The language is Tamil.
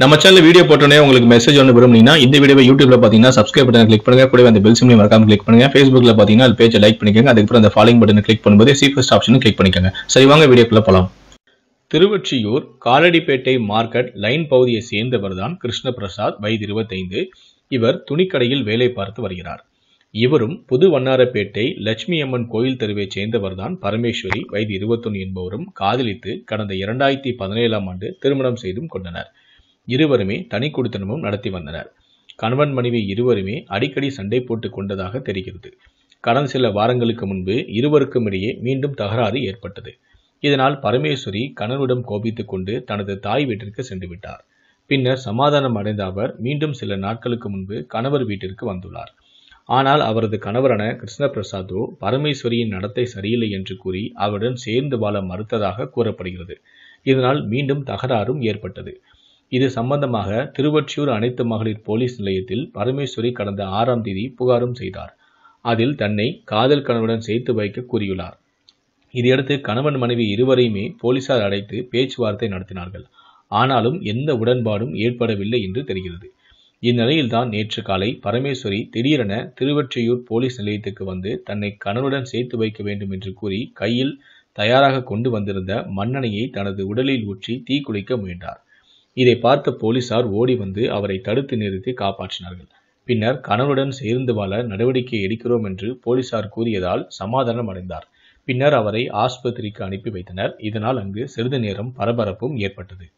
நம்ம சேனல் வீடியோ போட்டோன்னே உங்களுக்கு மெசேஜ் ஒன்று விரும்புனீங்கன்னா இந்த வீடியோ யூடியூப்ல பார்த்தீங்கன்னா சப்ஸ்கிரைப் பட்டன் கிளிக் பண்ணுங்க கூட அந்த பெல் சிம்லையும் மறக்காம கிளிக் பண்ணுங்க ஃபேஸ்புக்ல பார்த்தீங்கன்னா அது பேஜை லைக் பண்ணிக்கோங்க அதுக்கப்புறம் அந்த ஃபாலோயிங் பட்டன் கிளிக் பண்ணும்போது ஃபர்ஸ்ட் ஆப்ஷனும் கிளிக் பண்ணிக்கோங்க சரி வாங்க வீடியோக்குள்ள போகலாம் திருவொற்றியூர் காலடிப்பேட்டை மார்க்கெட் லைன் பகுதியை சேர்ந்தவர் தான் கிருஷ்ணபிரசாத் வயது இருபத்தைந்து இவர் துணிக்கடையில் வேலை பார்த்து வருகிறார் இவரும் புது வண்ணாரப்பேட்டை லட்சுமி அம்மன் கோயில் சேர்ந்தவர் சேர்ந்தவர்தான் பரமேஸ்வரி வயது இருபத்தொன்னு என்பவரும் காதலித்து கடந்த இரண்டாயிரத்தி பதினேழாம் ஆண்டு திருமணம் செய்தும் கொண்டனர் இருவருமே தனி குடித்தனமும் நடத்தி வந்தனர் கணவன் மனைவி இருவருமே அடிக்கடி சண்டை போட்டுக் கொண்டதாக தெரிகிறது கடந்த சில வாரங்களுக்கு முன்பு இருவருக்கும் இடையே மீண்டும் தகராறு ஏற்பட்டது இதனால் பரமேஸ்வரி கணவனிடம் கோபித்துக் கொண்டு தனது தாய் வீட்டிற்கு சென்று விட்டார் பின்னர் சமாதானம் அடைந்த அவர் மீண்டும் சில நாட்களுக்கு முன்பு கணவர் வீட்டிற்கு வந்துள்ளார் ஆனால் அவரது கணவரான கிருஷ்ண பிரசாத்தோ பரமேஸ்வரியின் நடத்தை சரியில்லை என்று கூறி அவருடன் சேர்ந்து வாழ மறுத்ததாக கூறப்படுகிறது இதனால் மீண்டும் தகராறும் ஏற்பட்டது இது சம்பந்தமாக திருவொற்றியூர் அனைத்து மகளிர் போலீஸ் நிலையத்தில் பரமேஸ்வரி கடந்த ஆறாம் தேதி புகாரும் செய்தார் அதில் தன்னை காதல் கணவனுடன் சேர்த்து வைக்க கூறியுள்ளார் இதையடுத்து கணவன் மனைவி இருவரையுமே போலீசார் அடைத்து பேச்சுவார்த்தை நடத்தினார்கள் ஆனாலும் எந்த உடன்பாடும் ஏற்படவில்லை என்று தெரிகிறது இந்நிலையில்தான் நேற்று காலை பரமேஸ்வரி திடீரென திருவொற்றியூர் போலீஸ் நிலையத்துக்கு வந்து தன்னை கணவனுடன் சேர்த்து வைக்க வேண்டும் என்று கூறி கையில் தயாராக கொண்டு வந்திருந்த மன்னனையை தனது உடலில் ஊற்றி தீக்குளிக்க முயன்றார் இதை பார்த்த போலீசார் ஓடி வந்து அவரை தடுத்து நிறுத்தி காப்பாற்றினார்கள் பின்னர் கணவனுடன் சேர்ந்து வாழ நடவடிக்கை எடுக்கிறோம் என்று போலீசார் கூறியதால் சமாதானம் அடைந்தார் பின்னர் அவரை ஆஸ்பத்திரிக்கு அனுப்பி வைத்தனர் இதனால் அங்கு சிறிது நேரம் பரபரப்பும் ஏற்பட்டது